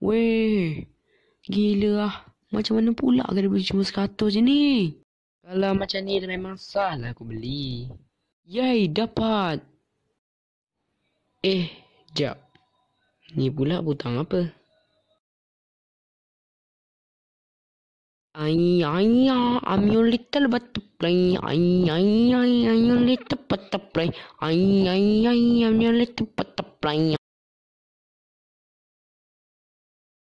Weh, gila lah. Macam mana pula aku dah beli cuma sekatus je ni? Kalau macam ni dah memang lah aku beli. Yay, dapat. Eh, jap. Ni pula butang apa? Ay, ay, ya, I'm your little butterfly. Ay, ay, ay, I'm your little butterfly. Ay, ay, ay, I'm your little butterfly.